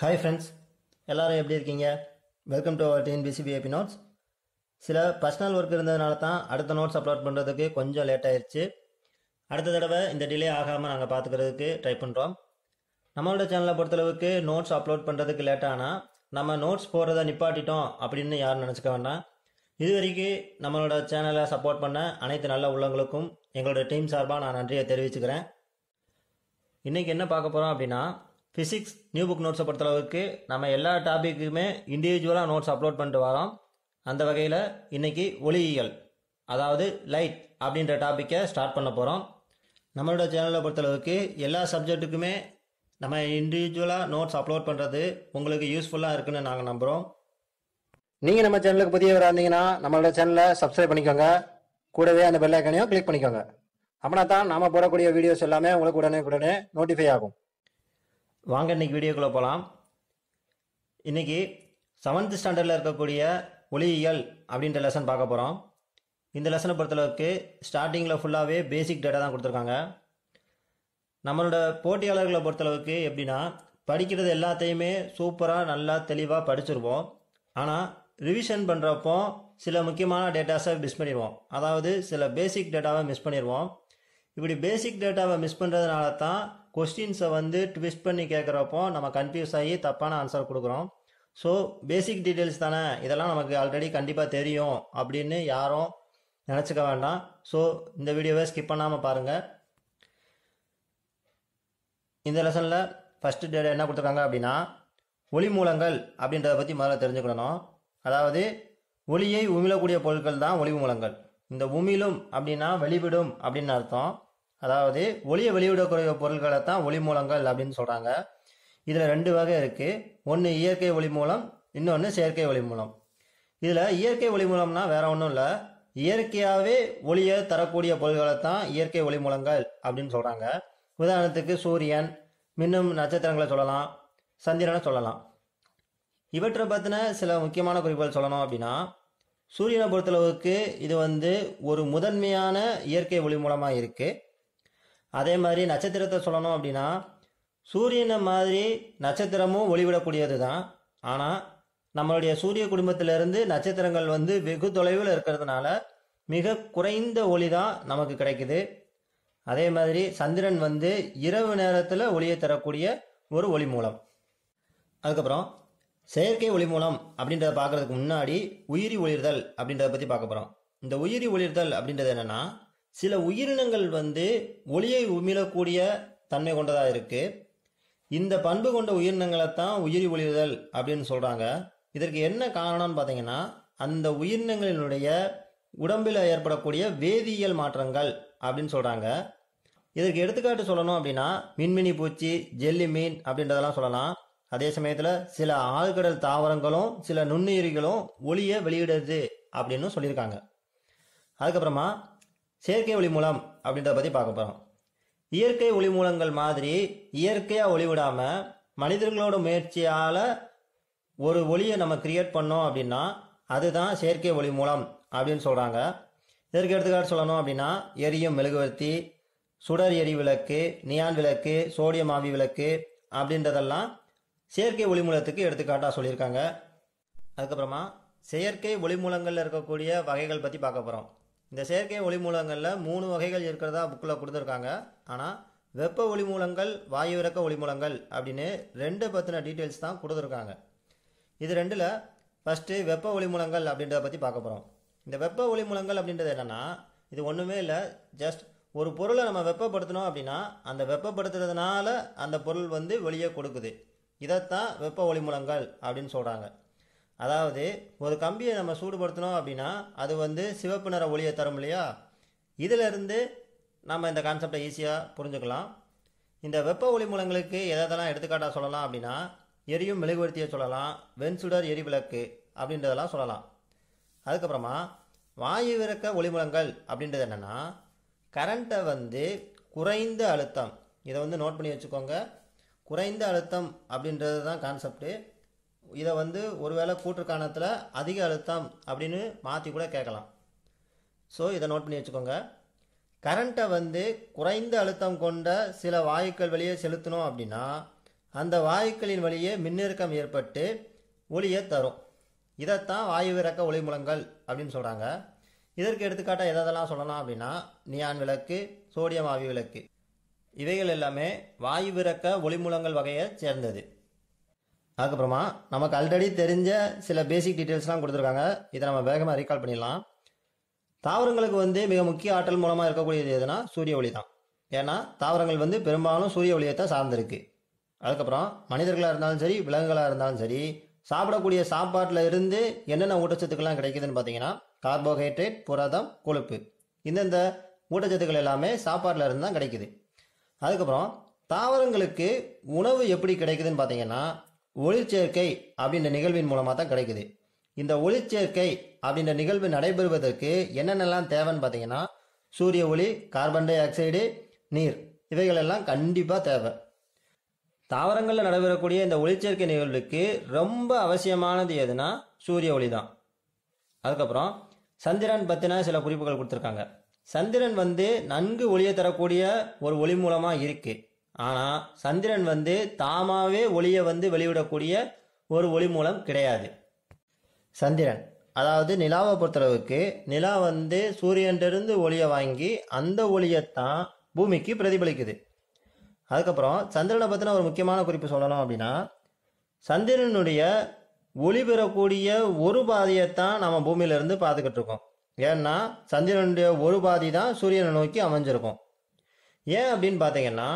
hi friends எல்லோரும் எப்படி இருக்கீங்க வெல்கம் டு அவர் டிஎன்பிசிபி ஏபி நோட்ஸ் சில பர்சனல் ஒர்க் இருந்ததுனால தான் அடுத்த நோட்ஸ் அப்லோட் பண்ணுறதுக்கு கொஞ்சம் லேட் ஆயிடுச்சு அடுத்த தடவை இந்த டிலே ஆகாமல் நாங்கள் பார்த்துக்கிறதுக்கு ட்ரை பண்ணுறோம் நம்மளோட சேனலை பொறுத்தளவுக்கு நோட்ஸ் அப்லோட் பண்ணுறதுக்கு லேட்டானா நம்ம நோட்ஸ் போடுறத நிப்பாட்டிட்டோம் அப்படின்னு யாரும் நினச்சிக்க வேண்டாம் இது வரைக்கும் நம்மளோட சேனலை சப்போர்ட் பண்ண அனைத்து நல்ல உள்ளவங்களுக்கும் எங்களோட டீம் சார்பாக நான் நன்றியை தெரிவிச்சுக்கிறேன் இன்றைக்கி என்ன பார்க்க போகிறோம் அப்படின்னா ஃபிசிக்ஸ் நியூ புக் நோட்ஸை பொறுத்தளவுக்கு நம்ம எல்லா டாப்பிக்குமே இண்டிவிஜுவலாக நோட்ஸ் அப்லோட் பண்ணிட்டு வரோம் அந்த வகையில் இன்றைக்கி ஒளியியல் அதாவது லைட் அப்படின்ற டாப்பிக்கை ஸ்டார்ட் பண்ண போகிறோம் நம்மளோட சேனலை பொறுத்தளவுக்கு எல்லா சப்ஜெக்ட்டுக்குமே நம்ம இண்டிவிஜுவலாக நோட்ஸ் அப்லோட் பண்ணுறது உங்களுக்கு யூஸ்ஃபுல்லாக இருக்குன்னு நாங்கள் நம்புகிறோம் நீங்கள் நம்ம சேனலுக்கு புதியவராக இருந்தீங்கன்னா நம்மளோட சேனலை சப்ஸ்கிரைப் பண்ணிக்கோங்க கூடவே அந்த பெல்லைக்கனையும் கிளிக் பண்ணிக்கோங்க அப்படின்னா தான் நம்ம போடக்கூடிய வீடியோஸ் எல்லாமே உங்களுக்கு உடனே உடனே நோட்டிஃபை ஆகும் வாங்க இன்னைக்கு வீடியோக்குள்ளே போகலாம் இன்றைக்கி செவன்த் ஸ்டாண்டர்டில் இருக்கக்கூடிய ஒளியியல் அப்படின்ற லெசன் பார்க்க போகிறோம் இந்த லெசனை பொறுத்தளவுக்கு ஸ்டார்டிங்கில் ஃபுல்லாகவே பேசிக் டேட்டா தான் கொடுத்துருக்காங்க நம்மளோட போட்டியாளர்களை பொறுத்தளவுக்கு எப்படின்னா படிக்கிறது எல்லாத்தையுமே சூப்பராக நல்லா தெளிவாக படிச்சிருப்போம் ஆனால் ரிவிஷன் பண்ணுறப்போ சில முக்கியமான டேட்டாஸை மிஸ் பண்ணிடுவோம் அதாவது சில பேசிக் டேட்டாவை மிஸ் பண்ணிடுவோம் இப்படி பேசிக் டேட்டாவை மிஸ் பண்ணுறதுனால தான் கொஸ்டின்ஸை வந்து ட்விஸ்ட் பண்ணி கேட்குறப்போ நம்ம கன்ஃபியூஸ் ஆகி தப்பான ஆன்சர் கொடுக்குறோம் ஸோ பேசிக் டீட்டெயில்ஸ் தானே இதெல்லாம் நமக்கு ஆல்ரெடி கண்டிப்பாக தெரியும் அப்படின்னு யாரும் நினச்சிக்க வேண்டாம் ஸோ இந்த வீடியோவை ஸ்கிப் பண்ணாமல் பாருங்கள் இந்த லெசனில் ஃபஸ்ட்டு டேட் என்ன கொடுத்துருக்காங்க அப்படின்னா ஒளி மூலங்கள் அப்படின்றத பற்றி முதல்ல தெரிஞ்சுக்கணும் அதாவது ஒளியை உமிழக்கூடிய பொருட்கள் தான் ஒளி மூலங்கள் இந்த உமிழும் அப்படின்னா வெளிவிடும் அப்படின்னு அர்த்தம் அதாவது ஒளியை வெளியிடக்கூடிய பொருள்களை தான் ஒளி மூலங்கள் அப்படின்னு சொல்கிறாங்க இதில் ரெண்டு வகை இருக்குது ஒன்று இயற்கை ஒளி மூலம் இன்னொன்று செயற்கை ஒளி மூலம் இதில் இயற்கை ஒளி மூலம்னா வேற ஒன்றும் இல்லை இயற்கையாகவே ஒளியை தரக்கூடிய பொருள்களை தான் இயற்கை ஒளி மூலங்கள் அப்படின்னு சொல்கிறாங்க உதாரணத்துக்கு சூரியன் மின்னும் நட்சத்திரங்களை சொல்லலாம் சந்திரனை சொல்லலாம் இவற்றை பற்றின சில முக்கியமான குறிப்புகள் சொல்லணும் அப்படின்னா சூரியனை பொறுத்தளவுக்கு இது வந்து ஒரு முதன்மையான இயற்கை ஒளி மூலமாக இருக்குது அதே மாதிரி நட்சத்திரத்தை சொல்லணும் அப்படின்னா சூரியனை மாதிரி நட்சத்திரமும் ஒளிவிடக்கூடியது தான் ஆனால் நம்மளுடைய சூரிய குடும்பத்திலிருந்து நட்சத்திரங்கள் வந்து வெகு தொலைவில் இருக்கிறதுனால மிக குறைந்த ஒளி தான் நமக்கு கிடைக்குது அதே மாதிரி சந்திரன் வந்து இரவு நேரத்தில் ஒளியை தரக்கூடிய ஒரு ஒளி மூலம் அதுக்கப்புறம் செயற்கை ஒளி மூலம் அப்படின்றத பார்க்குறதுக்கு முன்னாடி உயிரி ஒளிர்தல் அப்படின்றத பற்றி பார்க்க போகிறோம் இந்த உயிரி ஒளிர்தல் அப்படின்றது என்னென்னா சில உயிரினங்கள் வந்து ஒளியை உமிழக்கூடிய தன்மை கொண்டதாக இருக்குது இந்த பண்பு கொண்ட உயிரினங்களை தான் உயிரி ஒளிதல் அப்படின்னு சொல்கிறாங்க இதற்கு என்ன காரணம்னு பார்த்தீங்கன்னா அந்த உயிரினங்களினுடைய உடம்பில் ஏற்படக்கூடிய வேதியியல் மாற்றங்கள் அப்படின்னு சொல்கிறாங்க இதற்கு எடுத்துக்காட்டு சொல்லணும் அப்படின்னா மின்மினி பூச்சி ஜெல்லி மீன் அப்படின்றதெல்லாம் சொல்லலாம் அதே சமயத்தில் சில ஆழ்கடல் தாவரங்களும் சில நுண்ணுயிரிகளும் ஒளியை வெளியிடுது அப்படின்னு சொல்லியிருக்காங்க அதுக்கப்புறமா செயற்கை ஒளி மூலம் அப்படின்றத பற்றி பார்க்க போகிறோம் இயற்கை ஒளி மூலங்கள் மாதிரி இயற்கையாக ஒளி விடாமல் மனிதர்களோட முயற்சியால் ஒரு ஒளியை நம்ம கிரியேட் பண்ணோம் அப்படின்னா அதுதான் செயற்கை ஒளி மூலம் அப்படின்னு சொல்கிறாங்க இதற்கு எடுத்துக்காட்டு சொல்லணும் அப்படின்னா எரியும் மெழுகுவர்த்தி சுடர் எரி விளக்கு நியான் விளக்கு சோடியம் ஆவி விளக்கு அப்படின்றதெல்லாம் செயற்கை ஒளி மூலத்துக்கு எடுத்துக்காட்டாக சொல்லியிருக்காங்க அதுக்கப்புறமா செயற்கை ஒளி மூலங்களில் இருக்கக்கூடிய வகைகள் பற்றி பார்க்க போகிறோம் இந்த செயற்கை ஒளி மூலங்களில் மூணு வகைகள் இருக்கிறதா புக்கில் கொடுத்துருக்காங்க ஆனால் வெப்ப ஒளி மூலங்கள் வாயு இறக்க ஒளி மூலங்கள் அப்படின்னு ரெண்டு பற்றின டீட்டெயில்ஸ் தான் கொடுத்துருக்காங்க இது ரெண்டில் ஃபஸ்ட்டு வெப்ப ஒளி மூலங்கள் அப்படின்றத பற்றி பார்க்க போகிறோம் இந்த வெப்ப ஒளி மூலங்கள் அப்படின்றது என்னென்னா இது ஒன்றுமே இல்லை ஜஸ்ட் ஒரு பொருளை நம்ம வெப்பப்படுத்தினோம் அப்படின்னா அந்த வெப்பப்படுத்துறதுனால அந்த பொருள் வந்து வெளியே கொடுக்குது இதைத்தான் வெப்ப ஒளி மூலங்கள் அப்படின்னு சொல்கிறாங்க அதாவது ஒரு கம்பியை நம்ம சூடுபடுத்தினோம் அப்படின்னா அது வந்து சிவப்பு நிற ஒளியை தரும் இல்லையா இதிலிருந்து நம்ம இந்த கான்செப்டை ஈஸியாக புரிஞ்சுக்கலாம் இந்த வெப்ப ஒளி மூலங்களுக்கு எதெல்லாம் எடுத்துக்காட்டாக சொல்லலாம் அப்படின்னா எரியும் மெழுகுவர்த்தியை சொல்லலாம் வெண்சுடர் எரிவிளக்கு அப்படின்றதெல்லாம் சொல்லலாம் அதுக்கப்புறமா வாயு விறக்க ஒளிமூலங்கள் அப்படின்றது என்னென்னா கரண்ட்டை வந்து குறைந்த அழுத்தம் இதை வந்து நோட் பண்ணி வச்சுக்கோங்க குறைந்த அழுத்தம் அப்படின்றது தான் கான்செப்ட்டு இதை வந்து ஒருவேளை கூற்றுக்காணத்தில் அதிக அழுத்தம் அப்படின்னு மாற்றி கூட கேட்கலாம் ஸோ இதை நோட் பண்ணி வச்சுக்கோங்க கரண்ட்டை வந்து குறைந்த அழுத்தம் கொண்ட சில வாயுக்கள் வழியே செலுத்தணும் அப்படின்னா அந்த வாயுக்களின் வழியே மின்னிறக்கம் ஏற்பட்டு ஒளியை தரும் இதைத்தான் வாயுவிறக்க ஒளி மூலங்கள் அப்படின்னு சொல்கிறாங்க இதற்கு எடுத்துக்காட்டாக எதெல்லாம் சொல்லலாம் அப்படின்னா நியான் விளக்கு சோடியம் ஆவி விளக்கு இவைகள் எல்லாமே வாயுவிறக்க ஒளிமூலங்கள் வகையை சேர்ந்தது அதுக்கப்புறமா நமக்கு ஆல்ரெடி தெரிஞ்ச சில பேசிக் டீட்டெயில்ஸ்லாம் கொடுத்துருக்காங்க இதை நம்ம வேகமாக ரீகால் பண்ணிடலாம் தாவரங்களுக்கு வந்து மிக முக்கிய ஆற்றல் மூலமாக இருக்கக்கூடியது எதுனா சூரிய ஒளி தான் ஏன்னா தாவரங்கள் வந்து பெரும்பாலும் சூரிய தான் சார்ந்திருக்கு அதுக்கப்புறம் மனிதர்களாக இருந்தாலும் சரி விலங்குகளாக இருந்தாலும் சரி சாப்பிடக்கூடிய சாப்பாட்டில் இருந்து என்னென்ன ஊட்டச்சத்துக்கள்லாம் கிடைக்குதுன்னு பார்த்தீங்கன்னா கார்போஹைட்ரேட் புரதம் கொழுப்பு இந்தந்த ஊட்டச்சத்துக்கள் எல்லாமே சாப்பாட்டில் இருந்து தான் கிடைக்குது அதுக்கப்புறம் தாவரங்களுக்கு உணவு எப்படி கிடைக்குதுன்னு பார்த்தீங்கன்னா ஒளிச்சேர்க்கை அப்படின்ற நிகழ்வின் மூலமாக தான் கிடைக்குது இந்த ஒளிச்சேர்க்கை அப்படின்ற நிகழ்வு நடைபெறுவதற்கு என்னென்னலாம் தேவைன்னு பார்த்தீங்கன்னா சூரிய ஒளி கார்பன் டை ஆக்சைடு நீர் இவைகளெல்லாம் கண்டிப்பாக தேவை தாவரங்களில் நடைபெறக்கூடிய இந்த ஒளிச்சேர்க்கை நிகழ்வுக்கு ரொம்ப அவசியமானது எதுனா சூரிய ஒளி தான் அதுக்கப்புறம் சந்திரன் பற்றின சில குறிப்புகள் கொடுத்துருக்காங்க சந்திரன் வந்து நன்கு ஒளியை தரக்கூடிய ஒரு ஒளி மூலமாக இருக்குது ஆனால் சந்திரன் வந்து தாமாவே ஒளியை வந்து வெளியிடக்கூடிய ஒரு ஒளி மூலம் கிடையாது சந்திரன் அதாவது நிலாவை பொறுத்தளவுக்கு நிலா வந்து சூரியன்டருந்து ஒளியை வாங்கி அந்த ஒளியைத்தான் பூமிக்கு பிரதிபலிக்குது அதுக்கப்புறம் சந்திரனை பற்றின ஒரு முக்கியமான குறிப்பு சொல்லணும் அப்படின்னா சந்திரனுடைய ஒளி பெறக்கூடிய ஒரு பாதியைத்தான் நம்ம பூமியிலிருந்து பார்த்துக்கிட்டு இருக்கோம் ஏன்னா சந்திரனுடைய ஒரு பாதி தான் சூரியனை நோக்கி அமைஞ்சிருக்கும் ஏன் அப்படின்னு பார்த்தீங்கன்னா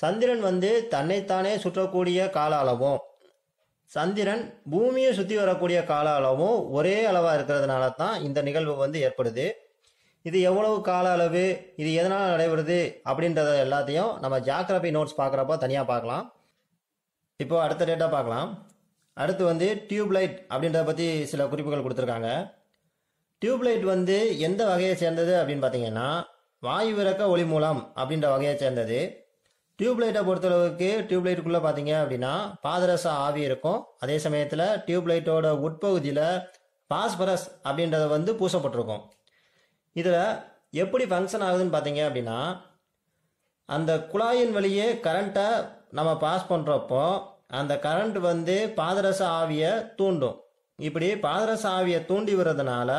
சந்திரன் வந்து தன்னைத்தானே சுற்றக்கூடிய கால அளவும் சந்திரன் பூமியை சுற்றி வரக்கூடிய கால அளவும் ஒரே அளவாக இருக்கிறதுனால தான் இந்த நிகழ்வு வந்து ஏற்படுது இது எவ்வளவு கால அளவு இது எதனால் நடைபெறுது அப்படின்றத எல்லாத்தையும் நம்ம ஜாக்ரபி நோட்ஸ் பார்க்குறப்போ தனியாக பார்க்கலாம் இப்போ அடுத்த டேட்டாக பார்க்கலாம் அடுத்து வந்து டியூப்லைட் அப்படின்றத பற்றி சில குறிப்புகள் கொடுத்துருக்காங்க டியூப்லைட் வந்து எந்த வகையை சேர்ந்தது அப்படின்னு பார்த்தீங்கன்னா வாயு விறக்க ஒளி மூலம் அப்படின்ற வகையை சேர்ந்தது டியூப்லைட்டை பொறுத்தளவுக்கு டியூப்லைட்டுக்குள்ளே பார்த்தீங்க அப்படின்னா பாதரச ஆவி இருக்கும் அதே சமயத்தில் டியூப்லைட்டோட உட்பகுதியில் பாஸ்பரஸ் அப்படின்றத வந்து பூசப்பட்டிருக்கும் இதில் எப்படி ஃபங்க்ஷன் ஆகுதுன்னு பார்த்தீங்க அப்படின்னா அந்த குழாயின் வழியே கரண்ட்டை நம்ம பாஸ் பண்ணுறப்போ அந்த கரண்ட் வந்து பாதரச ஆவியை தூண்டும் இப்படி பாதரச ஆவியை தூண்டி விடுறதுனால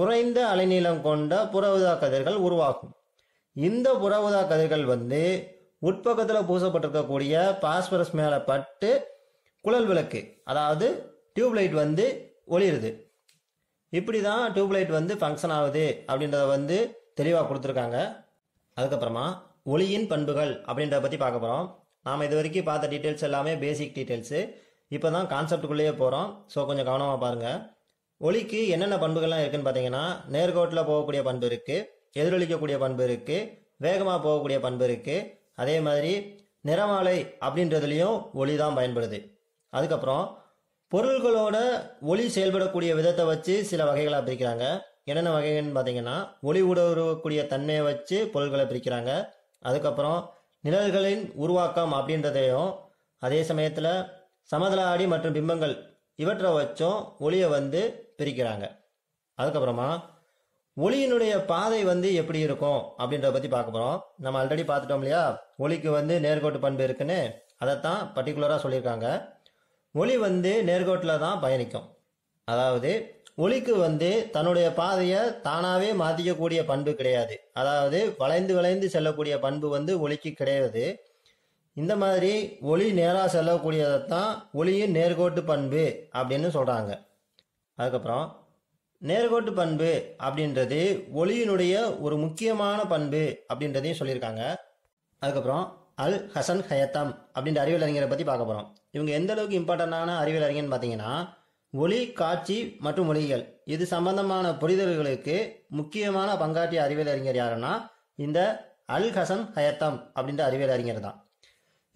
குறைந்த அலைநீளம் கொண்ட புற கதிர்கள் உருவாகும் இந்த புற கதிர்கள் வந்து உட்பக்கத்தில் பூசப்பட்டிருக்கக்கூடிய பாஸ்பரஸ் மேலே பட்டு குழல் விளக்கு அதாவது டியூப்லைட் வந்து ஒளிருது இப்படி தான் டியூப்லைட் வந்து ஃபங்க்ஷன் ஆகுது அப்படின்றத வந்து தெளிவாக கொடுத்துருக்காங்க அதுக்கப்புறமா ஒளியின் பண்புகள் அப்படின்றத பற்றி பார்க்க போகிறோம் நாம் இது வரைக்கும் பார்த்த டீட்டெயில்ஸ் எல்லாமே பேசிக் டீட்டெயில்ஸு இப்போ தான் கான்செப்டுக்குள்ளேயே போகிறோம் ஸோ கொஞ்சம் கவனமாக பாருங்கள் ஒளிக்கு என்னென்ன பண்புகள்லாம் இருக்குன்னு பார்த்தீங்கன்னா நேர்கோட்டில் போகக்கூடிய பண்பு இருக்குது எதிரொலிக்கக்கூடிய பண்பு இருக்குது வேகமாக போகக்கூடிய பண்பு இருக்குது அதே மாதிரி நிறமாலை அப்படின்றதுலேயும் ஒளி தான் பயன்படுது அதுக்கப்புறம் பொருள்களோட ஒளி செயல்படக்கூடிய விதத்தை வச்சு சில வகைகளாக பிரிக்கிறாங்க என்னென்ன வகைகள்னு பார்த்தீங்கன்னா ஒளி ஊடுருவக்கூடிய தன்மையை வச்சு பொருள்களை பிரிக்கிறாங்க அதுக்கப்புறம் நிழல்களின் உருவாக்கம் அப்படின்றதையும் அதே சமயத்தில் சமதள ஆடி மற்றும் பிம்பங்கள் இவற்றை வச்சும் ஒளியை வந்து பிரிக்கிறாங்க அதுக்கப்புறமா ஒளியினுடைய பாதை வந்து எப்படி இருக்கும் அப்படின்றத பற்றி பார்க்க போகிறோம் நம்ம ஆல்ரெடி பார்த்துட்டோம் இல்லையா ஒளிக்கு வந்து நேர்கோட்டு பண்பு இருக்குன்னு அதைத்தான் பர்டிகுலராக சொல்லியிருக்காங்க ஒளி வந்து நேர்கோட்டில் தான் பயணிக்கும் அதாவது ஒளிக்கு வந்து தன்னுடைய பாதையை தானாகவே மாற்றிக்கக்கூடிய பண்பு கிடையாது அதாவது வளைந்து வளைந்து செல்லக்கூடிய பண்பு வந்து ஒளிக்கு கிடையாது இந்த மாதிரி ஒளி நேராக தான் ஒளியின் நேர்கோட்டு பண்பு அப்படின்னு சொல்கிறாங்க அதுக்கப்புறம் நேர்கோட்டு பண்பு அப்படின்றது ஒளியினுடைய ஒரு முக்கியமான பண்பு அப்படின்றதையும் சொல்லியிருக்காங்க அதுக்கப்புறம் அல் ஹசன் ஹயத்தம் அப்படின்ற அறிவியல் அறிஞரை பற்றி பார்க்க போகிறோம் இவங்க எந்த அளவுக்கு இம்பார்ட்டண்டான அறிவியல் அறிஞர்னு பார்த்தீங்கன்னா ஒளி காட்சி மற்றும் ஒளிகள் இது சம்பந்தமான புரிதல்களுக்கு முக்கியமான பங்காற்றிய அறிவியல் அறிஞர் யாருன்னா இந்த அல் ஹசன் ஹயத்தம் அப்படின்ற அறிவியல் அறிஞர் தான்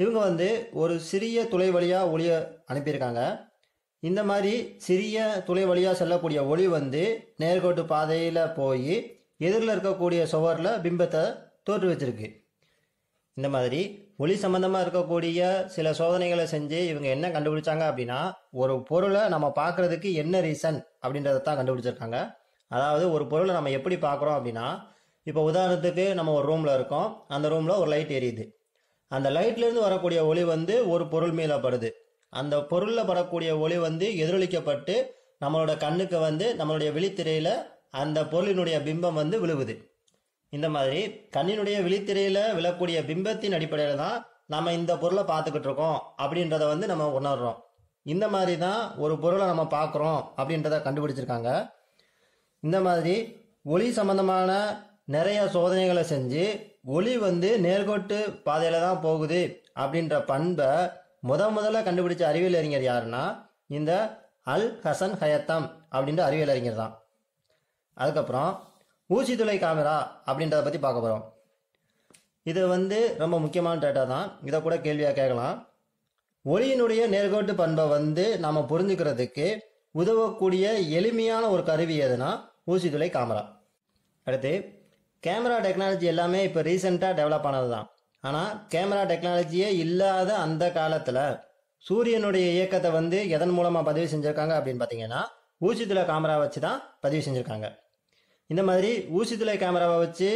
இவங்க வந்து ஒரு சிறிய துளை வழியாக ஒளியை அனுப்பியிருக்காங்க இந்த மாதிரி சிறிய துளை வழியாக செல்லக்கூடிய ஒளி வந்து நேர்கோட்டு பாதையில் போய் எதிரில் இருக்கக்கூடிய சுவரில் பிம்பத்தை தோற்று வச்சிருக்கு இந்த மாதிரி ஒளி சம்மந்தமாக இருக்கக்கூடிய சில சோதனைகளை செஞ்சு இவங்க என்ன கண்டுபிடிச்சாங்க அப்படின்னா ஒரு பொருளை நம்ம பார்க்குறதுக்கு என்ன ரீசன் அப்படின்றத தான் கண்டுபிடிச்சிருக்காங்க அதாவது ஒரு பொருளை நம்ம எப்படி பார்க்குறோம் அப்படின்னா இப்போ உதாரணத்துக்கு நம்ம ஒரு ரூமில் இருக்கோம் அந்த ரூமில் ஒரு லைட் எரியுது அந்த லைட்லேருந்து வரக்கூடிய ஒளி வந்து ஒரு பொருள் மேலே படுது அந்த பொருளில் படக்கூடிய ஒளி வந்து எதிரொலிக்கப்பட்டு நம்மளோட கண்ணுக்கு வந்து நம்மளுடைய விழித்திரையில் அந்த பொருளினுடைய பிம்பம் வந்து விழுவுது இந்த மாதிரி கண்ணினுடைய விழித்திரையில் விழக்கூடிய பிம்பத்தின் அடிப்படையில் தான் நம்ம இந்த பொருளை பார்த்துக்கிட்டு இருக்கோம் அப்படின்றத வந்து நம்ம உணர்றோம் இந்த மாதிரி தான் ஒரு பொருளை நம்ம பார்க்குறோம் அப்படின்றத கண்டுபிடிச்சிருக்காங்க இந்த மாதிரி ஒளி சம்பந்தமான நிறைய சோதனைகளை செஞ்சு ஒளி வந்து நேர்கோட்டு பாதையில் தான் போகுது அப்படின்ற பண்பை முத முதல்ல கண்டுபிடிச்ச அறிவியல் அறிஞர் யாருன்னா இந்த அல் ஹசன் ஹயத்தம் அப்படின்ற அறிவியல் அறிஞர் தான் அதுக்கப்புறம் ஊசி துளை கேமரா அப்படின்றத பற்றி பார்க்க போகிறோம் இது வந்து ரொம்ப முக்கியமான டேட்டா தான் இதை கூட கேள்வியாக கேட்கலாம் ஒளியினுடைய நேர்கோட்டு பண்பை வந்து நாம் புரிஞ்சுக்கிறதுக்கு உதவக்கூடிய எளிமையான ஒரு கருவி எதுனா ஊசி துளை கேமரா அடுத்து கேமரா டெக்னாலஜி எல்லாமே இப்போ ரீசெண்டாக டெவலப் ஆனது தான் ஆனால் கேமரா டெக்னாலஜியே இல்லாத அந்த காலத்தில் சூரியனுடைய இயக்கத்தை வந்து எதன் மூலமாக பதிவு செஞ்சுருக்காங்க அப்படின்னு பார்த்தீங்கன்னா ஊசித்துளை கேமரா வச்சு தான் பதிவு செஞ்சுருக்காங்க இந்த மாதிரி ஊசித்துளை கேமராவை வச்சு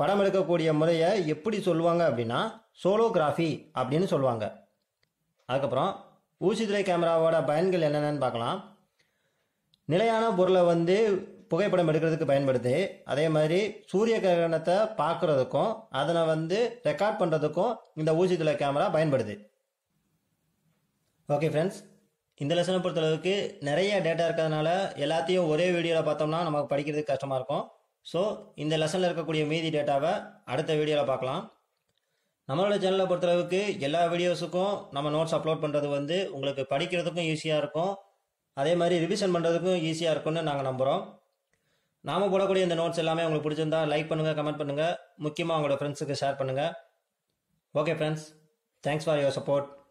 படம் எடுக்கக்கூடிய முறையை எப்படி சொல்லுவாங்க அப்படின்னா சோலோகிராஃபி அப்படின்னு சொல்லுவாங்க அதுக்கப்புறம் ஊசித்துளை கேமராவோட பயன்கள் என்னென்னு பார்க்கலாம் நிலையான பொருளை வந்து புகைப்படம் எடுக்கிறதுக்கு பயன்படுது அதே மாதிரி சூரிய கிரகணத்தை பார்க்கறதுக்கும் அதனை வந்து ரெக்கார்ட் பண்ணுறதுக்கும் இந்த தலை கேமரா பயன்படுது ஓகே ஃப்ரெண்ட்ஸ் இந்த லெசனை பொறுத்தளவுக்கு நிறைய டேட்டா இருக்கிறதுனால எல்லாத்தையும் ஒரே வீடியோவில் பார்த்தோம்னா நமக்கு படிக்கிறதுக்கு கஷ்டமாக இருக்கும் ஸோ இந்த லெசனில் இருக்கக்கூடிய மீதி டேட்டாவை அடுத்த வீடியோவில் பார்க்கலாம் நம்மளோட சேனலை பொறுத்தளவுக்கு எல்லா வீடியோஸுக்கும் நம்ம நோட்ஸ் அப்லோட் பண்ணுறது வந்து உங்களுக்கு படிக்கிறதுக்கும் ஈஸியாக இருக்கும் அதே மாதிரி ரிவிஷன் பண்ணுறதுக்கும் ஈஸியாக இருக்கும்னு நாங்கள் நம்புகிறோம் நாம போடக்கூடிய இந்த நோட்ஸ் எல்லாமே உங்களுக்கு பிடிச்சிருந்தா லைக் பண்ணுங்கள் கமெண்ட் பண்ணுங்கள் முக்கியமாக உங்களோட ஃப்ரெண்ட்ஸுக்கு ஷேர் பண்ணுங்கள் okay friends thanks for your support